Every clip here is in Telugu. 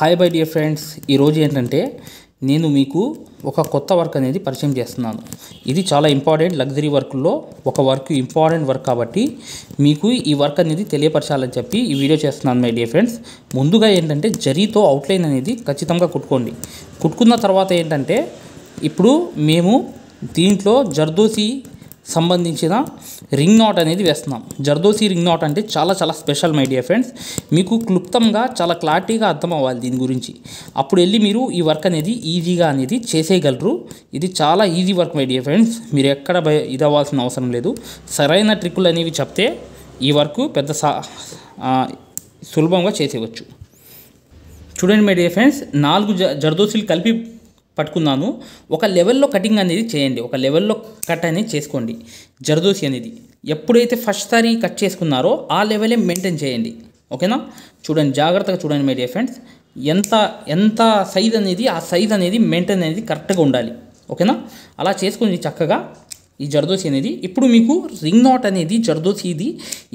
హాయ్ బై డియర్ ఫ్రెండ్స్ ఈరోజు ఏంటంటే నేను మీకు ఒక కొత్త వర్క్ అనేది పరిచయం చేస్తున్నాను ఇది చాలా ఇంపార్టెంట్ లగ్జరీ వర్క్లో ఒక వర్క్ ఇంపార్టెంట్ వర్క్ కాబట్టి మీకు ఈ వర్క్ అనేది తెలియపరచాలని చెప్పి ఈ వీడియో చేస్తున్నాను మై డియర్ ఫ్రెండ్స్ ముందుగా ఏంటంటే జరీతో అవుట్లైన్ అనేది ఖచ్చితంగా కుట్టుకోండి కుట్టుకున్న తర్వాత ఏంటంటే ఇప్పుడు మేము దీంట్లో జర్దోసి సంబంధించిన రింగ్ నాట్ అనేది వేస్తున్నాం జర్దోసి రింగ్ నాట్ అంటే చాలా చాలా స్పెషల్ మై డియర్ ఫ్రెండ్స్ మీకు క్లుప్తంగా చాలా క్లారిటీగా అర్థం అవ్వాలి దీని గురించి అప్పుడు వెళ్ళి మీరు ఈ వర్క్ అనేది ఈజీగా అనేది చేసేయగలరు ఇది చాలా easy work my dear friends మీరు ఎక్కడ ఇది అవ్వాల్సిన అవసరం లేదు సరైన ట్రిక్కులు అనేవి చెప్తే ఈ వర్క్ పెద్ద సులభంగా చేసేయవచ్చు చూడండి మై డియర్ ఫ్రెండ్స్ నాలుగు జర్దోసీలు కలిపి పట్టుకున్నాను ఒక లెవెల్లో కటింగ్ అనేది చేయండి ఒక లెవెల్లో కట్ అనేది చేసుకోండి జరదోసి అనేది ఎప్పుడైతే ఫస్ట్ సారి కట్ చేసుకున్నారో ఆ లెవెలే మెయింటైన్ చేయండి ఓకేనా చూడండి జాగ్రత్తగా చూడండి మై డియర్ ఫ్రెండ్స్ ఎంత ఎంత సైజ్ అనేది ఆ సైజ్ అనేది మెయింటైన్ అనేది కరెక్ట్గా ఉండాలి ఓకేనా అలా చేసుకుని చక్కగా ఈ జరదోసి అనేది ఇప్పుడు మీకు రింగ్ నాట్ అనేది జరదోసి ఇది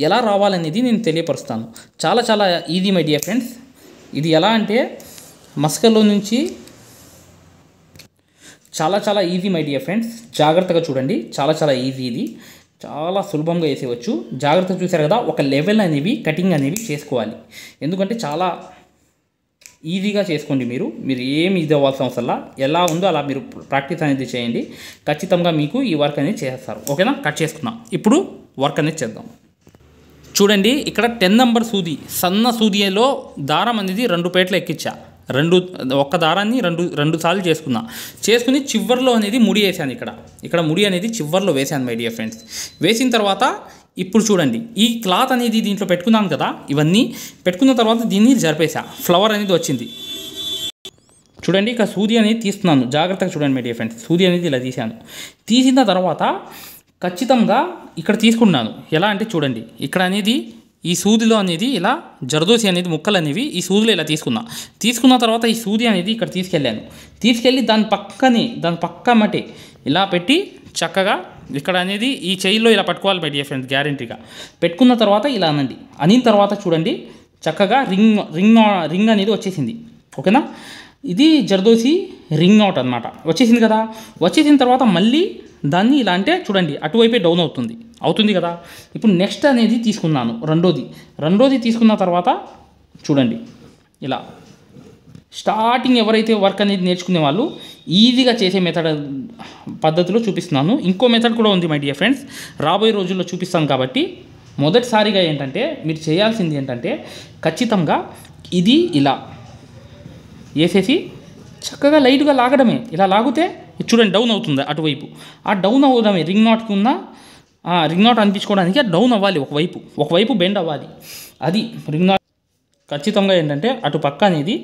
ఎలా రావాలనేది నేను తెలియపరుస్తాను చాలా చాలా ఈజీ మై డియర్ ఫ్రెండ్స్ ఇది ఎలా అంటే మస్కల్లో నుంచి చాలా చాలా ఈజీ మై డియర్ ఫ్రెండ్స్ జాగ్రత్తగా చూడండి చాలా చాలా ఈజీ ఇది చాలా సులభంగా వేసేవచ్చు జాగ్రత్తగా చూసారు కదా ఒక లెవెల్ అనేవి కటింగ్ అనేవి చేసుకోవాలి ఎందుకంటే చాలా ఈజీగా చేసుకోండి మీరు మీరు ఏమి ఇది అవ్వాల్సిన అవసరం ఎలా ఉందో అలా మీరు ప్రాక్టీస్ అనేది చేయండి ఖచ్చితంగా మీకు ఈ వర్క్ అనేది చేస్తారు ఓకేనా కట్ చేసుకుందాం ఇప్పుడు వర్క్ అనేది చేద్దాం చూడండి ఇక్కడ టెన్ నెంబర్ సూది సన్న సూదిలో దారం అనేది రెండు పేట్లు ఎక్కించా రెండు ఒక్క దారాన్ని రెండు రెండు సార్లు చేసుకున్నా చేసుకుని చివర్లో అనేది ముడి వేసాను ఇక్కడ ఇక్కడ ముడి అనేది చివర్లో వేసాను మై డియర్ ఫ్రెండ్స్ వేసిన తర్వాత ఇప్పుడు చూడండి ఈ క్లాత్ అనేది దీంట్లో పెట్టుకున్నాను కదా ఇవన్నీ పెట్టుకున్న తర్వాత దీన్ని జరిపేసా ఫ్లవర్ అనేది వచ్చింది చూడండి ఇక సూది అనేది తీస్తున్నాను జాగ్రత్తగా చూడండి మై డియర్ ఫ్రెండ్స్ సూది అనేది ఇలా తీశాను తీసిన తర్వాత ఖచ్చితంగా ఇక్కడ తీసుకున్నాను ఎలా అంటే చూడండి ఇక్కడ అనేది ఈ సూదిలో అనేది ఇలా జరదోసి అనేది ముక్కలు అనేవి ఈ సూదిలో ఇలా తీసుకున్నా తీసుకున్న తర్వాత ఈ సూది అనేది ఇక్కడ తీసుకెళ్ళాను తీసుకెళ్ళి దాని పక్కనే దాని పక్క మటే ఇలా పెట్టి చక్కగా ఇక్కడ అనేది ఈ చైల్లో ఇలా పట్టుకోవాలి బయట డియర్ ఫ్రెండ్స్ గ్యారంటీగా పెట్టుకున్న తర్వాత ఇలా అనండి అనిన తర్వాత చూడండి చక్కగా రింగ్ రింగ్ రింగ్ అనేది వచ్చేసింది ఓకేనా ఇది జరదోసి రింగ్ అవుట్ అనమాట వచ్చేసింది కదా వచ్చేసిన తర్వాత మళ్ళీ దాన్ని ఇలా అంటే చూడండి అటువైపే డౌన్ అవుతుంది అవుతుంది కదా ఇప్పుడు నెక్స్ట్ అనేది తీసుకున్నాను రెండోది రెండోది తీసుకున్న తర్వాత చూడండి ఇలా స్టార్టింగ్ ఎవరైతే వర్క్ అనేది నేర్చుకునే వాళ్ళు ఈజీగా చేసే మెథడ్ పద్ధతిలో చూపిస్తున్నాను ఇంకో మెథడ్ కూడా ఉంది మై డియర్ ఫ్రెండ్స్ రాబోయే రోజుల్లో చూపిస్తాను కాబట్టి మొదటిసారిగా ఏంటంటే మీరు చేయాల్సింది ఏంటంటే ఖచ్చితంగా ఇది ఇలా వేసేసి చక్కగా లైట్గా లాగడమే ఇలా లాగితే చూడండి డౌన్ అవుతుంది అటువైపు ఆ డౌన్ అవ్వడమే రింగ్ నాట్కి ఉన్న రింగ్ నాట్ అనిపించుకోవడానికి డౌన్ అవ్వాలి ఒకవైపు ఒకవైపు బెండ్ అవ్వాలి అది రింగ్ నాట్ ఖచ్చితంగా ఏంటంటే అటు పక్క అనేది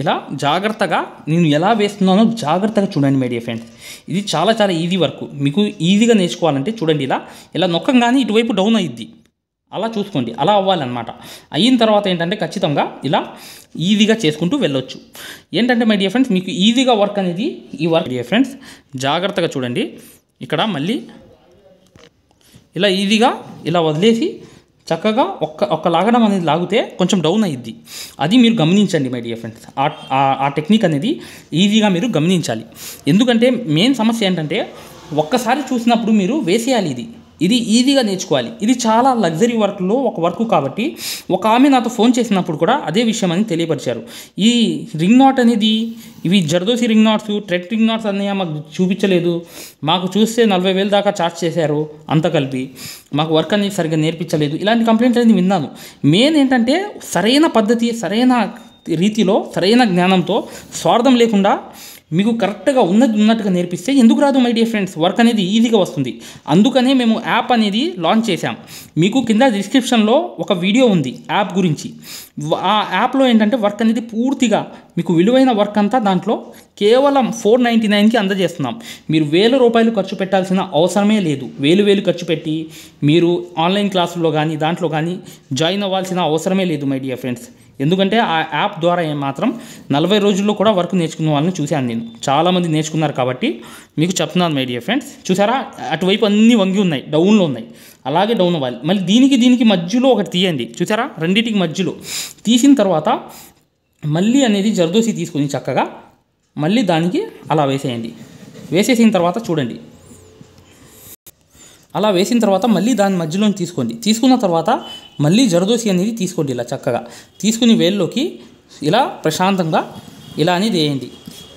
ఇలా జాగ్రత్తగా నేను ఎలా వేస్తున్నానో జాగ్రత్తగా చూడండి మీడియా ఫ్రెండ్స్ ఇది చాలా చాలా ఈజీ వర్క్ మీకు ఈజీగా నేర్చుకోవాలంటే చూడండి ఇలా ఇలా నొక్కంగానే ఇటువైపు డౌన్ అయ్యిద్ది అలా చూసుకోండి అలా అవ్వాలన్నమాట అయిన తర్వాత ఏంటంటే ఖచ్చితంగా ఇలా ఈజీగా చేసుకుంటూ వెళ్ళొచ్చు ఏంటంటే మై డియర్ ఫ్రెండ్స్ మీకు ఈజీగా వర్క్ అనేది ఈ వర్క్ డియర్ ఫ్రెండ్స్ జాగ్రత్తగా చూడండి ఇక్కడ మళ్ళీ ఇలా ఈజీగా ఇలా వదిలేసి చక్కగా ఒక్క ఒక్క లాగడం అనేది లాగితే కొంచెం డౌన్ అయ్యిద్ది అది మీరు గమనించండి మై డియర్ ఫ్రెండ్స్ ఆ టెక్నిక్ అనేది ఈజీగా మీరు గమనించాలి ఎందుకంటే మెయిన్ సమస్య ఏంటంటే ఒక్కసారి చూసినప్పుడు మీరు వేసేయాలి ఇది ఇది ఈజీగా నేర్చుకోవాలి ఇది చాలా లగ్జరీ వర్క్లో ఒక వర్క్ కాబట్టి ఒక ఆమె నాతో ఫోన్ చేసినప్పుడు కూడా అదే విషయం అని తెలియపరిచారు ఈ రింగ్ నాట్ అనేది ఇవి జర్దోసి రింగ్ నాట్స్ ట్రెట్ రింగ్ నాట్స్ అన్నయ్య మాకు చూపించలేదు మాకు చూస్తే నలభై వేలు దాకా ఛార్జ్ చేశారు అంత కలిపి మాకు వర్క్ అనేది సరిగ్గా నేర్పించలేదు ఇలాంటి కంప్లైంట్స్ అనేది విన్నాను మెయిన్ ఏంటంటే సరైన పద్ధతి సరైన రీతిలో సరైన జ్ఞానంతో స్వార్థం లేకుండా మీకు కరెక్ట్గా ఉన్నది ఉన్నట్టుగా నేర్పిస్తే ఎందుకు రాదు మై డియర్ ఫ్రెండ్స్ వర్క్ అనేది ఈజీగా వస్తుంది అందుకనే మేము యాప్ అనేది లాంచ్ చేశాం మీకు కింద డిస్క్రిప్షన్లో ఒక వీడియో ఉంది యాప్ గురించి ఆ యాప్లో ఏంటంటే వర్క్ అనేది పూర్తిగా మీకు విలువైన వర్క్ అంతా దాంట్లో కేవలం ఫోర్ నైంటీ నైన్కి అందజేస్తున్నాం మీరు వేల రూపాయలు ఖర్చు పెట్టాల్సిన అవసరమే లేదు వేలు వేలు ఖర్చు పెట్టి మీరు ఆన్లైన్ క్లాసుల్లో కానీ దాంట్లో కానీ జాయిన్ అవ్వాల్సిన అవసరమే లేదు మై డియర్ ఫ్రెండ్స్ ఎందుకంటే ఆ యాప్ ద్వారా ఏం మాత్రం నలభై రోజుల్లో కూడా వర్క్ నేర్చుకున్న వాళ్ళని చూశాను నేను చాలామంది నేర్చుకున్నారు కాబట్టి మీకు చెప్తున్నాను మై డియర్ ఫ్రెండ్స్ చూసారా అటువైపు అన్ని వంగి ఉన్నాయి డౌన్లో ఉన్నాయి అలాగే డౌన్ అవ్వాలి మళ్ళీ దీనికి దీనికి మధ్యలో ఒకటి తీయండి చూసారా రెండింటికి మధ్యలో తీసిన తర్వాత మళ్ళీ అనేది జరదోసి తీసుకొని చక్కగా మళ్ళీ దానికి అలా వేసేయండి వేసేసిన తర్వాత చూడండి అలా వేసిన తర్వాత మళ్ళీ దాని మధ్యలోని తీసుకోండి తీసుకున్న తర్వాత మళ్ళీ జరదోసి అనేది తీసుకోండి ఇలా చక్కగా తీసుకుని వేల్లోకి ఇలా ప్రశాంతంగా ఇలా అనేది వేయండి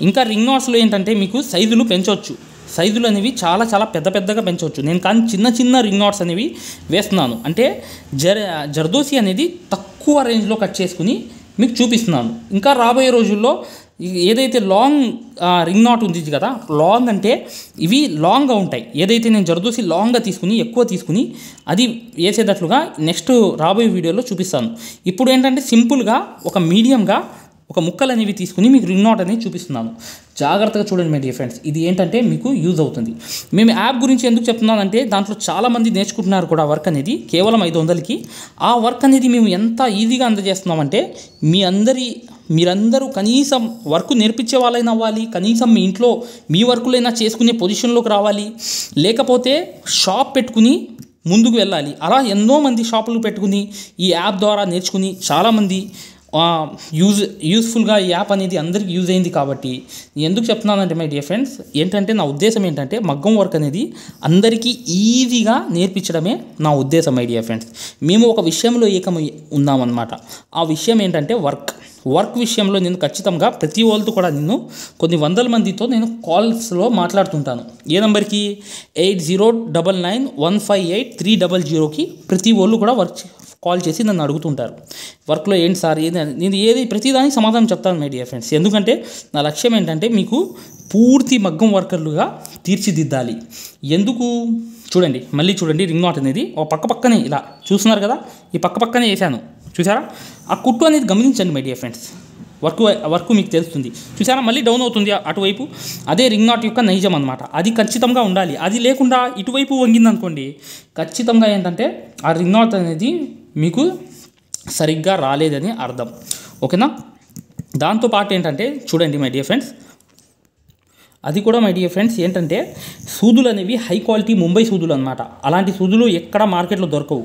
ఇంకా రింగ్ నాట్స్లో ఏంటంటే మీకు సైజులు పెంచవచ్చు సైజులు అనేవి చాలా చాలా పెద్ద పెద్దగా పెంచవచ్చు నేను కానీ చిన్న చిన్న రింగ్ నాట్స్ అనేవి వేస్తున్నాను అంటే జర్ జర్దోసి అనేది తక్కువ రేంజ్లో కట్ చేసుకుని మీకు చూపిస్తున్నాను ఇంకా రాబోయే రోజుల్లో ఏదైతే లాంగ్ రింగ్ నాట్ ఉంది కదా లాంగ్ అంటే ఇవి లాంగ్గా ఉంటాయి ఏదైతే నేను జరదూసి లాంగ్గా తీసుకుని ఎక్కువ తీసుకుని అది వేసేటట్లుగా నెక్స్ట్ రాబోయే వీడియోలో చూపిస్తాను ఇప్పుడు ఏంటంటే సింపుల్గా ఒక మీడియంగా ఒక ముక్కలు అనేవి తీసుకుని మీకు రింగ్ నాట్ అనేది చూపిస్తున్నాను జాగ్రత్తగా చూడండి మై డియర్ ఫ్రెండ్స్ ఇది ఏంటంటే మీకు యూజ్ అవుతుంది మేము యాప్ గురించి ఎందుకు చెప్తున్నానంటే దాంట్లో చాలామంది నేర్చుకుంటున్నారు కూడా వర్క్ అనేది కేవలం ఐదు వందలకి ఆ వర్క్ అనేది మేము ఎంత ఈజీగా అందజేస్తున్నామంటే మీ అందరి మీరందరూ కనీసం వర్క్ నేర్పించే వాళ్ళైనా అవ్వాలి కనీసం మీ ఇంట్లో మీ వర్కులైనా చేసుకునే పొజిషన్లోకి రావాలి లేకపోతే షాప్ పెట్టుకుని ముందుకు వెళ్ళాలి అలా ఎన్నోమంది షాపులు పెట్టుకుని ఈ యాప్ ద్వారా నేర్చుకుని చాలామంది యూజ్ యూస్ఫుల్గా ఈ యాప్ అనేది అందరికీ యూజ్ అయింది కాబట్టి ఎందుకు చెప్తున్నానంటే మై డియర్ ఫ్రెండ్స్ ఏంటంటే నా ఉద్దేశం ఏంటంటే మగ్గం వర్క్ అనేది అందరికీ ఈజీగా నేర్పించడమే నా ఉద్దేశం మై డియర్ ఫ్రెండ్స్ మేము ఒక విషయంలో ఏకమై ఉన్నామన్నమాట ఆ విషయం ఏంటంటే వర్క్ వర్క్ విషయంలో నేను ఖచ్చితంగా ప్రతి వాళ్ళతో కూడా నేను కొన్ని వందల మందితో నేను కాల్స్లో మాట్లాడుతుంటాను ఏ నెంబర్కి eight zero double nine one five eight three double జీరోకి ప్రతి వాళ్ళు కూడా వర్క్ కాల్ చేసి నన్ను అడుగుతుంటారు వర్క్లో ఏంటి సార్ ఏంటి నేను ఏది ప్రతిదానికి సమాధానం చెప్తాను మై డియర్ ఫ్రెండ్స్ ఎందుకంటే నా లక్ష్యం ఏంటంటే మీకు పూర్తి మగ్గం వర్కర్లుగా తీర్చిదిద్దాలి ఎందుకు చూడండి మళ్ళీ చూడండి రింగ్ నాట్ అనేది ఒక పక్క పక్కనే ఇలా చూస్తున్నారు కదా ఈ పక్క పక్కనే వేసాను చూసారా ఆ కుట్టు అనేది గమనించండి my dear friends work work మీకు తెలుస్తుంది చూసారా మళ్ళీ డౌన్ అవుతుంది అటువైపు అదే రింగ్ నాట్ యొక్క నైజం అనమాట అది ఖచ్చితంగా ఉండాలి అది లేకుండా ఇటువైపు వంగిందనుకోండి ఖచ్చితంగా ఏంటంటే ఆ రింగ్ నాట్ అనేది మీకు సరిగ్గా రాలేదని అర్థం ఓకేనా దాంతో పాటు ఏంటంటే చూడండి మై డియర్ ఫ్రెండ్స్ అది కూడా మై డియర్ ఫ్రెండ్స్ ఏంటంటే సూదులు అనేవి హై క్వాలిటీ ముంబై సూదులు అనమాట అలాంటి సూదులు ఎక్కడ మార్కెట్లో దొరకవు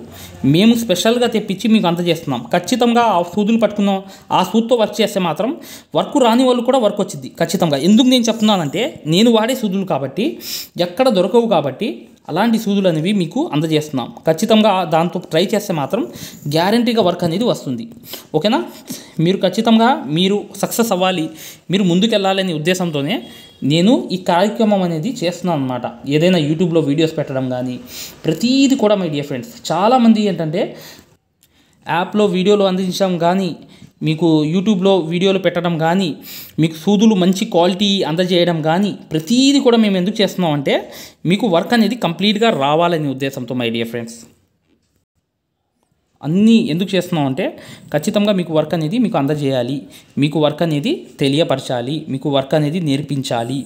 మేము స్పెషల్గా తెప్పించి మీకు అందజేస్తున్నాం ఖచ్చితంగా ఆ సూదులు పట్టుకున్నాం ఆ సూదుతో వర్క్ చేస్తే మాత్రం వర్క్ రాని వాళ్ళు కూడా వర్క్ వచ్చింది ఖచ్చితంగా ఎందుకు నేను చెప్తున్నానంటే నేను వాడే సూదులు కాబట్టి ఎక్కడ దొరకవు కాబట్టి అలాంటి సూదులు అనేవి మీకు అందజేస్తున్నాం ఖచ్చితంగా దాంతో ట్రై చేస్తే మాత్రం గ్యారంటీగా వర్క్ అనేది వస్తుంది ఓకేనా మీరు ఖచ్చితంగా మీరు సక్సెస్ అవ్వాలి మీరు ముందుకెళ్ళాలనే ఉద్దేశంతోనే నేను ఈ కార్యక్రమం అనేది చేస్తున్నాను అనమాట ఏదైనా యూట్యూబ్లో వీడియోస్ పెట్టడం కానీ ప్రతీది కూడా మై డియర్ ఫ్రెండ్స్ చాలామంది ఏంటంటే యాప్లో వీడియోలు అందించడం కానీ మీకు యూట్యూబ్లో వీడియోలు పెట్టడం కానీ మీకు సూదులు మంచి క్వాలిటీ అందజేయడం కానీ ప్రతీది కూడా మేము ఎందుకు చేస్తున్నాం అంటే మీకు వర్క్ అనేది కంప్లీట్గా రావాలనే ఉద్దేశంతో మై డియర్ ఫ్రెండ్స్ అన్నీ ఎందుకు చేస్తున్నాం అంటే ఖచ్చితంగా మీకు వర్క్ అనేది మీకు అందజేయాలి మీకు వర్క్ అనేది తెలియపరచాలి మీకు వర్క్ అనేది నేర్పించాలి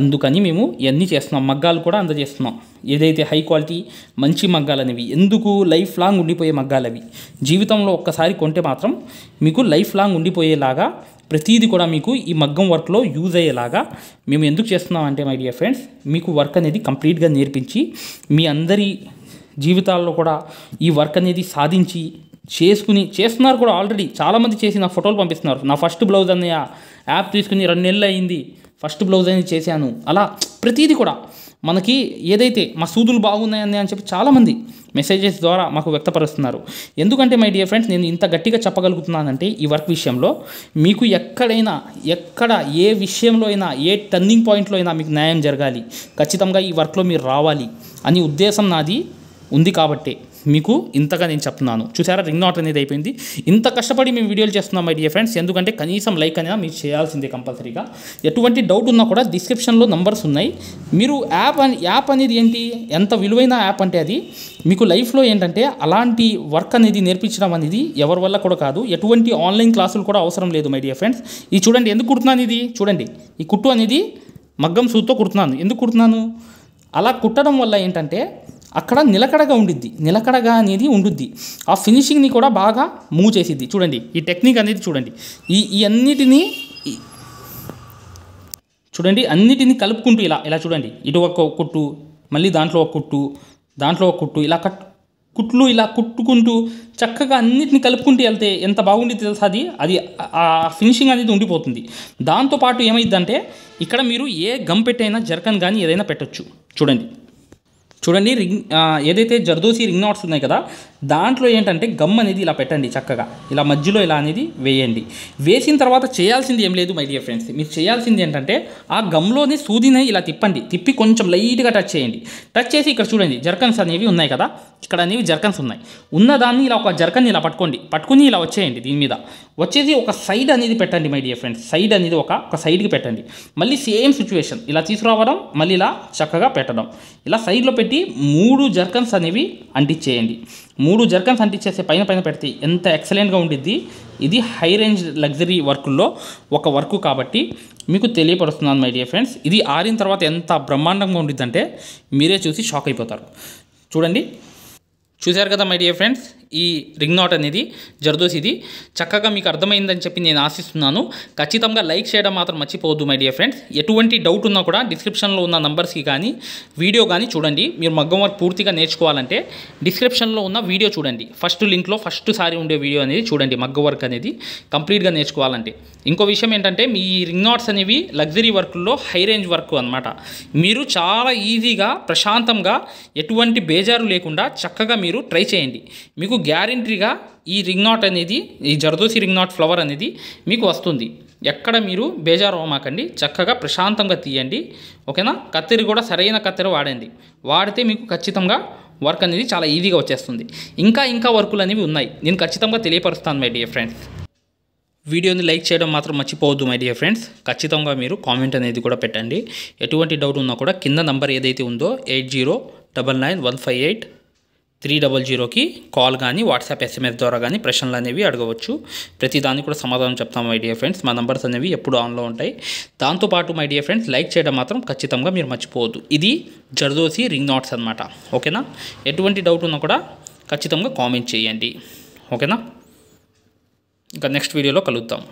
అందుకని మేము ఇవన్నీ చేస్తున్నాం మగ్గాలు కూడా అందజేస్తున్నాం ఏదైతే హై క్వాలిటీ మంచి మగ్గాలు అనేవి ఎందుకు లైఫ్ లాంగ్ ఉండిపోయే మగ్గాలు అవి జీవితంలో ఒక్కసారి కొంటే మాత్రం మీకు లైఫ్ లాంగ్ ఉండిపోయేలాగా ప్రతీది కూడా మీకు ఈ మగ్గం వర్క్లో యూజ్ అయ్యేలాగా మేము ఎందుకు చేస్తున్నాం అంటే మై డియర్ ఫ్రెండ్స్ మీకు వర్క్ అనేది కంప్లీట్గా నేర్పించి మీ అందరి జీవితాల్లో కూడా ఈ వర్క్ అనేది సాధించి చేసుకుని చేస్తున్నారు కూడా ఆల్రెడీ చాలామంది చేసి నా ఫోటోలు పంపిస్తున్నారు నా ఫస్ట్ బ్లౌజ్ అన్నయ్య యాప్ తీసుకుని రెండు నెలలు అయింది ఫస్ట్ బ్లౌజ్ అనేది చేశాను అలా ప్రతీది కూడా మనకి ఏదైతే మా సూదులు బాగున్నాయని అని చెప్పి చాలామంది మెసేజెస్ ద్వారా మాకు వ్యక్తపరుస్తున్నారు ఎందుకంటే మై డియర్ ఫ్రెండ్స్ నేను ఇంత గట్టిగా చెప్పగలుగుతున్నానంటే ఈ వర్క్ విషయంలో మీకు ఎక్కడైనా ఎక్కడ ఏ విషయంలో అయినా ఏ టర్నింగ్ పాయింట్లో అయినా మీకు న్యాయం జరగాలి ఖచ్చితంగా ఈ వర్క్లో మీరు రావాలి అని ఉద్దేశం నాది ఉంది కాబట్టి మీకు ఇంతగా నేను చెప్తున్నాను చూసారా రింగ్ నాట్ అనేది అయిపోయింది ఇంత కష్టపడి మేము వీడియోలు చేస్తున్నాం మై డియర్ ఫ్రెండ్స్ ఎందుకంటే కనీసం లైక్ అనేది మీరు చేయాల్సిందే కంపల్సరీగా ఎటువంటి డౌట్ ఉన్నా కూడా డిస్క్రిప్షన్లో నంబర్స్ ఉన్నాయి మీరు యాప్ అని యాప్ అనేది ఏంటి ఎంత విలువైన యాప్ అంటే అది మీకు లైఫ్లో ఏంటంటే అలాంటి వర్క్ అనేది నేర్పించడం అనేది ఎవరి వల్ల కూడా కాదు ఎటువంటి ఆన్లైన్ క్లాసులు కూడా అవసరం లేదు మై డియర్ ఫ్రెండ్స్ ఇది చూడండి ఎందుకు కుడుతున్నాను ఇది చూడండి ఈ కుట్టు అనేది మగ్గం సూత్తో కుడుతున్నాను ఎందుకు కుడుతున్నాను అలా కుట్టడం వల్ల ఏంటంటే అక్కడ నిలకడగా ఉండిద్ది నిలకడగా అనేది ఉండుద్ది ఆ ఫినిషింగ్ని కూడా బాగా మూవ్ చేసిద్ది చూడండి ఈ టెక్నిక్ అనేది చూడండి ఈ ఈ అన్నిటినీ చూడండి అన్నిటినీ కలుపుకుంటూ ఇలా ఇలా చూడండి ఇటు ఒక కుట్టు మళ్ళీ దాంట్లో ఒక కుట్టు దాంట్లో ఒక కుట్టు ఇలా కట్ కుట్లు ఇలా కుట్టుకుంటూ చక్కగా అన్నిటిని కలుపుకుంటూ వెళ్తే ఎంత బాగుండి తెలుసా అది అది ఆ ఫినిషింగ్ అనేది ఉండిపోతుంది దాంతోపాటు ఏమైందంటే ఇక్కడ మీరు ఏ గమ్ పెట్టైనా జర్కన్ కానీ ఏదైనా పెట్టచ్చు చూడండి చూడండి రింగ్ ఏదైతే జర్దోసి రింగ్ నాట్స్ ఉన్నాయి కదా దాంట్లో ఏంటంటే గమ్ అనేది ఇలా పెట్టండి చక్కగా ఇలా మధ్యలో ఇలా అనేది వేయండి వేసిన తర్వాత చేయాల్సింది ఏం లేదు మై డియర్ ఫ్రెండ్స్ మీరు చేయాల్సింది ఏంటంటే ఆ గమ్లోని సూదిని ఇలా తిప్పండి తిప్పి కొంచెం లైట్గా టచ్ చేయండి టచ్ చేసి ఇక్కడ చూడండి జర్కన్స్ అనేవి ఉన్నాయి కదా ఇక్కడ అనేవి జర్కన్స్ ఉన్నాయి ఉన్న దాన్ని ఇలా ఒక జర్కన్ ఇలా పట్టుకోండి పట్టుకుని ఇలా వచ్చేయండి దీని మీద వచ్చేసి ఒక సైడ్ అనేది పెట్టండి మై డియర్ ఫ్రెండ్స్ సైడ్ అనేది ఒక ఒక సైడ్కి పెట్టండి మళ్ళీ సేమ్ సిచ్యువేషన్ ఇలా తీసుకురావడం మళ్ళీ ఇలా చక్కగా పెట్టడం ఇలా సైడ్లో పెట్టి మూడు జర్కన్స్ అనేవి అంటించేయండి మూడు జర్కన్స్ అంటించేసే పైన పైన పెడితే ఎంత ఎక్సలెంట్గా ఉండిద్ది ఇది హై రేంజ్ లగ్జరీ వర్కుల్లో ఒక వర్క్ కాబట్టి మీకు తెలియపరుస్తున్నాను మై డియర్ ఫ్రెండ్స్ ఇది ఆరిన తర్వాత ఎంత బ్రహ్మాండంగా ఉండిద్దంటే మీరే చూసి షాక్ అయిపోతారు చూడండి చూశారు కదా మై డియర్ ఫ్రెండ్స్ ఈ రింగ్ నాట్ అనేది జర్దోస్ ఇది చక్కగా మీకు అర్థమైందని చెప్పి నేను ఆశిస్తున్నాను ఖచ్చితంగా లైక్ చేయడం మాత్రం మర్చిపోవద్దు మై డియర్ ఫ్రెండ్స్ ఎటువంటి డౌట్ ఉన్నా కూడా డిస్క్రిప్షన్లో ఉన్న నంబర్స్కి కానీ వీడియో కానీ చూడండి మీరు మగ్గం వర్క్ పూర్తిగా నేర్చుకోవాలంటే డిస్క్రిప్షన్లో ఉన్న వీడియో చూడండి ఫస్ట్ లింక్లో ఫస్ట్ సారి ఉండే వీడియో అనేది చూడండి మగ్గం వర్క్ అనేది కంప్లీట్గా నేర్చుకోవాలంటే ఇంకో విషయం ఏంటంటే మీ రింగ్ నాట్స్ అనేవి లగ్జరీ వర్క్లో హై రేంజ్ వర్క్ అనమాట మీరు చాలా ఈజీగా ప్రశాంతంగా ఎటువంటి బేజారు లేకుండా చక్కగా మీరు ట్రై చేయండి మీకు గ్యారంటీగా ఈ రింగ్ నాట్ అనేది ఈ జర్దోసి రింగ్ నాట్ ఫ్లవర్ అనేది మీకు వస్తుంది ఎక్కడ మీరు బేజారవమాకండి చక్కగా ప్రశాంతంగా తీయండి ఓకేనా కత్తిరి కూడా సరైన కత్తిరి వాడండి వాడితే మీకు ఖచ్చితంగా వర్క్ అనేది చాలా ఈజీగా వచ్చేస్తుంది ఇంకా ఇంకా వర్కులు అనేవి ఉన్నాయి నేను ఖచ్చితంగా తెలియపరుస్తాను మై డియర్ ఫ్రెండ్స్ వీడియోని లైక్ చేయడం మాత్రం మర్చిపోవద్దు మై డియర్ ఫ్రెండ్స్ ఖచ్చితంగా మీరు కామెంట్ అనేది కూడా పెట్టండి ఎటువంటి డౌట్ ఉన్నా కూడా కింద నంబర్ ఏదైతే ఉందో eight zero double nine one five eight three double జీరోకి కాల్ కానీ వాట్సాప్ ఎస్ఎంఎస్ ద్వారా కానీ ప్రశ్నలు అనేవి అడగవచ్చు దానికి కూడా సమాధానం చెప్తాం మై డియర్ ఫ్రెండ్స్ మా నంబర్స్ అనేవి ఎప్పుడు ఆన్లో ఉంటాయి దాంతోపాటు మై డియర్ ఫ్రెండ్స్ లైక్ చేయడం మాత్రం ఖచ్చితంగా మీరు మర్చిపోవద్దు ఇది జర్దోసి రింగ్ నాట్స్ అనమాట ఓకేనా ఎటువంటి డౌట్ ఉన్నా కూడా ఖచ్చితంగా కామెంట్ చేయండి ఓకేనా ఇంకా నెక్స్ట్ వీడియోలో కలుద్దాం